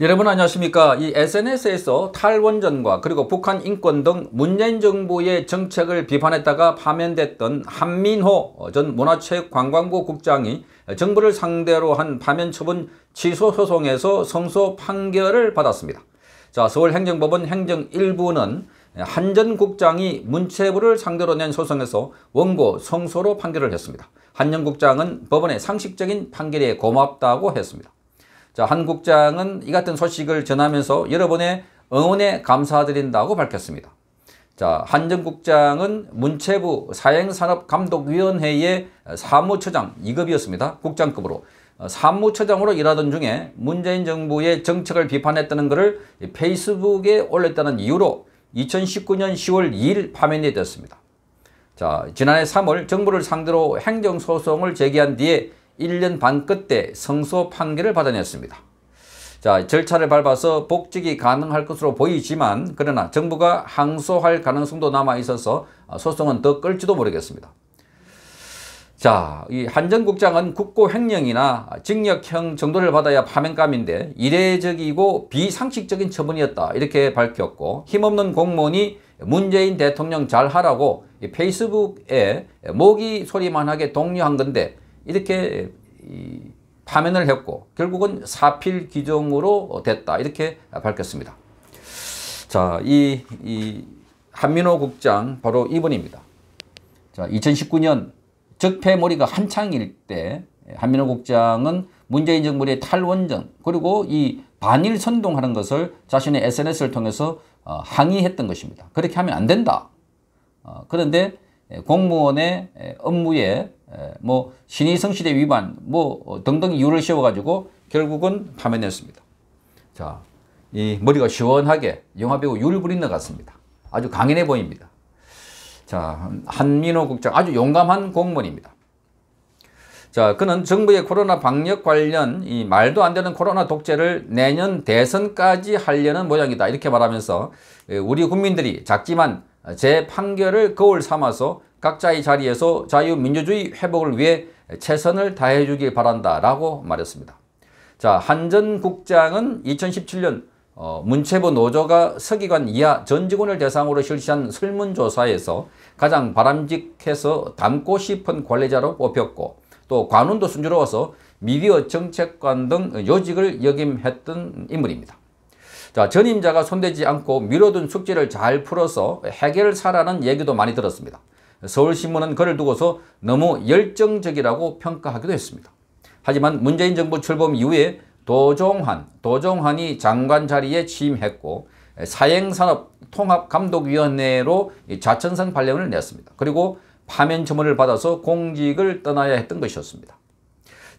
여러분 안녕하십니까 이 SNS에서 탈원전과 그리고 북한 인권 등 문재인 정부의 정책을 비판했다가 파면됐던 한민호 전 문화체육관광부 국장이 정부를 상대로 한 파면 처분 취소 소송에서 성소 판결을 받았습니다 자 서울행정법원 행정 1부는 한 전 국장이 문체부를 상대로 낸 소송에서 원고 성소로 판결을 했습니다. 한 전 국장은 법원의 상식적인 판결에 고맙다고 했습니다. 자, 한 국장은 이 같은 소식을 전하면서 여러분의 응원에 감사드린다고 밝혔습니다. 자, 한정 국장은 문체부 사행산업감독위원회의 사무처장 2급이었습니다. 국장급으로. 어, 사무처장으로 일하던 중에 문재인 정부의 정책을 비판했다는 것을 페이스북에 올렸다는 이유로 2019년 10월 2일 파면이 되었습니다. 자, 지난해 3월 정부를 상대로 행정소송을 제기한 뒤에 1년 반 끝에 성소 판결을 받아냈습니다. 자, 절차를 밟아서 복직이 가능할 것으로 보이지만 그러나 정부가 항소할 가능성도 남아 있어서 소송은 더 끌지도 모르겠습니다. 자, 이 한전 국장은 국고 횡령이나 징역형 정도를 받아야 파면감인데 이례적이고 비상식적인 처분이었다 이렇게 밝혔고 힘없는 공무원이 문재인 대통령 잘하라고 페이스북에 모기 소리만 하게 독려한 건데 이렇게 파면을 했고 결국은 사필 기종으로 됐다 이렇게 밝혔습니다. 자, 이, 이 한민호 국장 바로 이분입니다. 자, 2019년 적폐몰이가 한창일 때 한민호 국장은 문재인 정부의 탈원전 그리고 이 반일 선동하는 것을 자신의 SNS를 통해서 어, 항의했던 것입니다. 그렇게 하면 안 된다. 어, 그런데 예, 공무원의 예, 업무에 예, 뭐 신의 성실의 위반 뭐 어, 등등 이유를 씌워가지고 결국은 파면했습니다. 자, 이 머리가 시원하게 영화배우 유리브린너 같습니다. 아주 강인해 보입니다. 자, 한민호 국장 아주 용감한 공무원입니다. 자, 그는 정부의 코로나 방역 관련 이 말도 안 되는 코로나 독재를 내년 대선까지 하려는 모양이다. 이렇게 말하면서 우리 국민들이 작지만 제 판결을 거울 삼아서 각자의 자리에서 자유민주주의 회복을 위해 최선을 다해주길 바란다 라고 말했습니다. 자 한전 국장은 2017년 어, 문체부 노조가 서기관 이하 전 직원을 대상으로 실시한 설문조사에서 가장 바람직해서 닮고 싶은 관리자로 뽑혔고 또 관훈도 순조로워서 미디어 정책관 등 요직을 역임했던 인물입니다. 자, 전임자가 손대지 않고 미뤄둔 숙제를 잘 풀어서 해결사라는 얘기도 많이 들었습니다. 서울신문은 그를 두고서 너무 열정적이라고 평가하기도 했습니다. 하지만 문재인 정부 출범 이후에 도종환, 도종환이 장관 자리에 취임했고 사행산업통합감독위원회로 자천성 발령을 냈습니다. 그리고 파면 처분을 받아서 공직을 떠나야 했던 것이었습니다.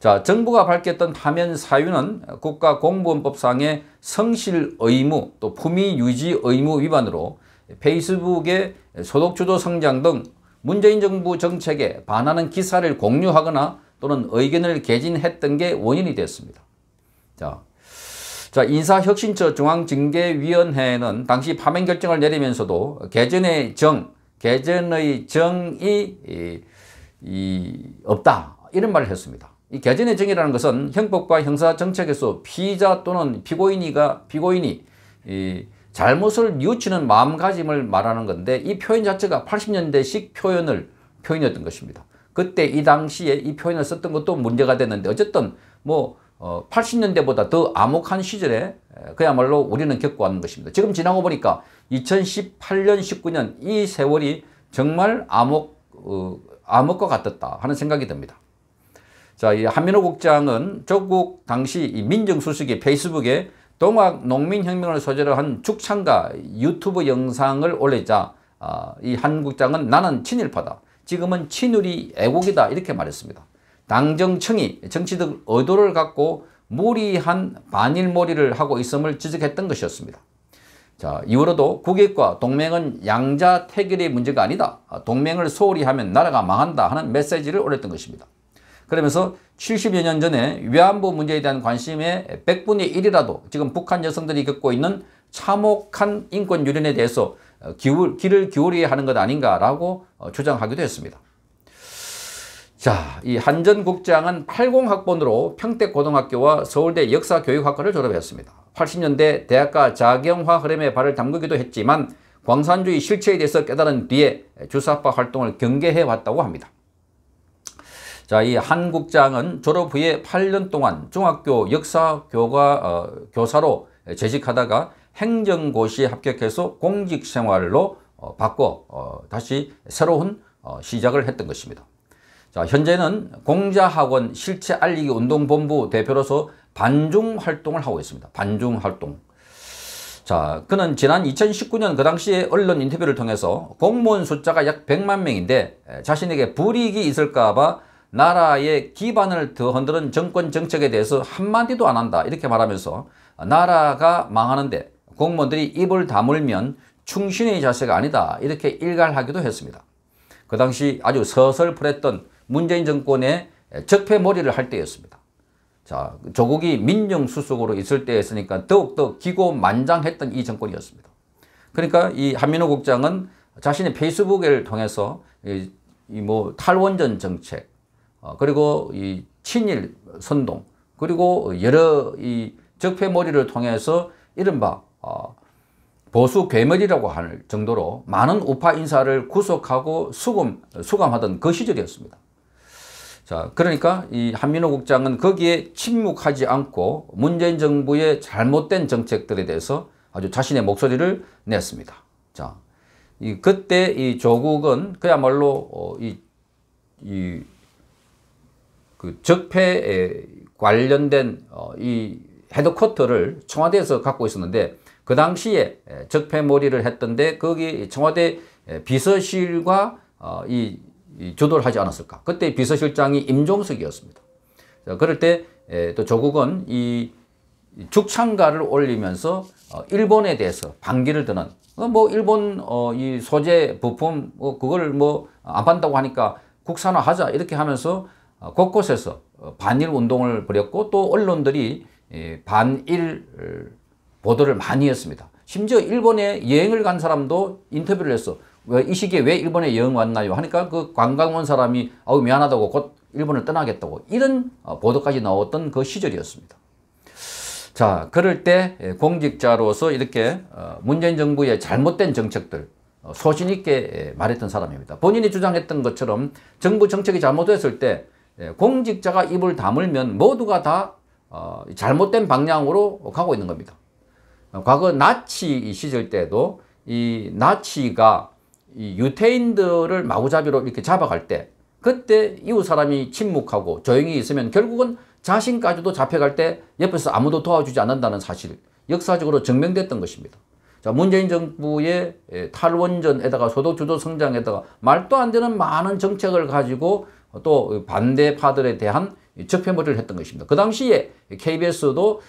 자, 정부가 밝혔던 파면 사유는 국가공무원법상의 성실 의무 또 품위 유지 의무 위반으로 페이스북의 소득주도 성장 등 문재인 정부 정책에 반하는 기사를 공유하거나 또는 의견을 개진했던 게 원인이 됐습니다. 자, 자 인사혁신처 중앙징계위원회는 당시 파면 결정을 내리면서도 개전의 정, 개전의 정이 이, 이, 없다 이런 말을 했습니다. 이개진의 정의라는 것은 형법과 형사 정책에서 피자 또는 피고인이가 피고인이 이 잘못을 뉘우치는 마음가짐을 말하는 건데 이 표현 자체가 80년대식 표현을 표현이었던 것입니다. 그때 이 당시에 이 표현을 썼던 것도 문제가 됐는데 어쨌든 뭐 80년대보다 어, 더 암흑한 시절에 그야말로 우리는 겪고하는 것입니다. 지금 지나고 보니까 2018년 19년 이 세월이 정말 암흑 어, 암흑과 같았다 하는 생각이 듭니다. 자, 이 한민호 국장은 조국 당시 이민정수석의 페이스북에 동학 농민혁명을 소재로 한축창가 유튜브 영상을 올리자 아, 이 한 국장은 나는 친일파다. 지금은 친일리 애국이다 이렇게 말했습니다. 당정청이 정치적 의도를 갖고 무리한 반일몰이를 하고 있음을 지적했던 것이었습니다. 자, 이후로도 국익과 동맹은 양자 태결의 문제가 아니다. 동맹을 소홀히 하면 나라가 망한다 하는 메시지를 올렸던 것입니다. 그러면서 70여 년 전에 위안부 문제에 대한 관심의 100분의 1이라도 지금 북한 여성들이 겪고 있는 참혹한 인권 유린에 대해서 어, 기울, 귀를 기울여야 하는 것 아닌가라고 어, 주장하기도 했습니다. 자, 이 한전 국장은 80학번으로 평택고등학교와 서울대 역사교육학과를 졸업했습니다. 80년대 대학가 자경화 흐름에 발을 담그기도 했지만 광산주의 실체에 대해서 깨달은 뒤에 주사파 활동을 경계해 왔다고 합니다. 자, 이 한국장은 졸업 후에 8년 동안 중학교 역사교과 어, 교사로 재직하다가 행정고시에 합격해서 공직생활로 어, 바꿔 어, 다시 새로운 어, 시작을 했던 것입니다. 자, 현재는 공자학원 실체 알리기 운동본부 대표로서 반중 활동을 하고 있습니다. 반중 활동. 자, 그는 지난 2019년 그 당시에 언론 인터뷰를 통해서 공무원 숫자가 약 100만 명인데 자신에게 불이익이 있을까봐 나라의 기반을 더 흔드는 정권 정책에 대해서 한마디도 안 한다 이렇게 말하면서 나라가 망하는데 공무원들이 입을 다물면 충신의 자세가 아니다 이렇게 일갈하기도 했습니다. 그 당시 아주 서설프했던 문재인 정권의 적폐머리를 할 때였습니다. 자, 조국이 민정수석으로 있을 때였으니까 더욱더 기고만장했던 이 정권이었습니다. 그러니까 이 한민호 국장은 자신의 페이스북을 통해서 이뭐 탈원전 정책, 어, 그리고 이 친일 선동 그리고 여러 이적폐머리를 통해서 이른바 어, 보수 괴멸이라고 할 정도로 많은 우파 인사를 구속하고 수금, 수감하던 그 시절이었습니다. 자, 그러니까 이 한민호 국장은 거기에 침묵하지 않고 문재인 정부의 잘못된 정책들에 대해서 아주 자신의 목소리를 냈습니다. 자, 이 그때 이 조국은 그야말로 어, 이, 이그 적폐에 관련된 어, 이 헤드쿼터를 청와대에서 갖고 있었는데 그 당시에 적폐몰이를 했던데 거기 청와대 비서실과 어, 이 주도를 하지 않았을까. 그때 비서실장이 임종석이었습니다. 그럴 때 또 조국은 이 죽창가를 올리면서 어, 일본에 대해서 반기를 드는 뭐 일본 이 소재 부품 뭐 그걸 뭐안 판다고 하니까 국산화하자 이렇게 하면서 어, 곳곳에서 어, 반일 운동을 벌였고 또 언론들이 예, 반일 어, 보도를 많이 했습니다. 심지어 일본에 여행을 간 사람도 인터뷰를 했어. 이 시기에 왜 일본에 여행 왔나요? 하니까 그 관광 온 사람이 아우 미안하다고 곧 일본을 떠나겠다고 이런 보도까지 나왔던 그 시절이었습니다. 자, 그럴 때 예, 공직자로서 이렇게 문재인 정부의 잘못된 정책들 소신 있게 예, 말했던 사람입니다. 본인이 주장했던 것처럼 정부 정책이 잘못됐을 때 예, 공직자가 입을 다물면 모두가 다 어, 잘못된 방향으로 가고 있는 겁니다. 어, 과거 나치 시절 때도 이 나치가 이 유태인들을 마구잡이로 이렇게 잡아갈 때 그때 이웃 사람이 침묵하고 조용히 있으면 결국은 자신까지도 잡혀갈 때 옆에서 아무도 도와주지 않는다는 사실 역사적으로 증명됐던 것입니다. 자 문재인 정부의 예, 탈원전에다가 소득주도 성장에다가 말도 안 되는 많은 정책을 가지고 또 반대파들에 대한 적폐물리를 했던 것입니다. 그 당시에 KBS도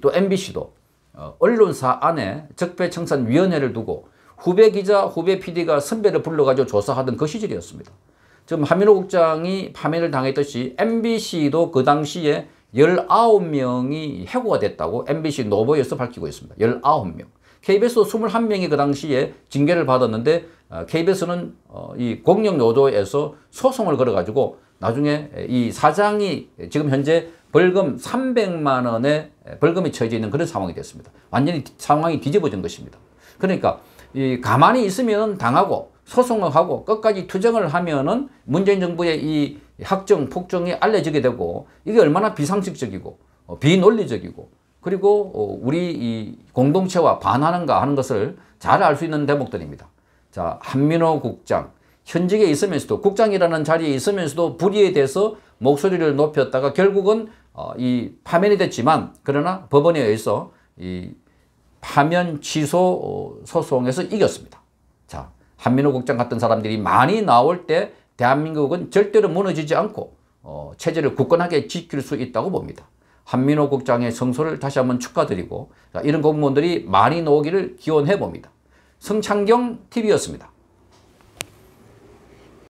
또 MBC도 어, 언론사 안에 적폐청산위원회를 두고 후배 기자, 후배 PD가 선배를 불러가지고 조사하던 그 시절이었습니다. 지금 하민호 국장이 파면을 당했듯이 MBC도 그 당시에 19명이 해고가 됐다고 MBC 노보에서 밝히고 있습니다. 19명. KBS도 21명이 그 당시에 징계를 받았는데 KBS는 어, 어, 이 공영노조에서 소송을 걸어가지고 나중에 이 사장이 지금 현재 벌금 300만 원의 벌금이 처해져 있는 그런 상황이 됐습니다. 완전히 상황이 뒤집어진 것입니다. 그러니까 이 가만히 있으면 당하고 소송을 하고 끝까지 투쟁을 하면은 문재인 정부의 이 학정 폭정이 알려지게 되고 이게 얼마나 비상식적이고 어, 비논리적이고 그리고 우리 이 공동체와 반하는가 하는 것을 잘 알 수 있는 대목들입니다. 자, 한민호 국장. 현직에 있으면서도 국장이라는 자리에 있으면서도 불의에 대해서 목소리를 높였다가 결국은 어, 이 파면이 됐지만 그러나 법원에 의해서 이 파면 취소 어, 소송에서 이겼습니다. 자, 한민호 국장 같은 사람들이 많이 나올 때 대한민국은 절대로 무너지지 않고 어, 체제를 굳건하게 지킬 수 있다고 봅니다. 한민호 국장의 성소를 다시 한번 축하드리고 자, 이런 공무원들이 많이 나오기를 기원해 봅니다. 성창경 TV였습니다.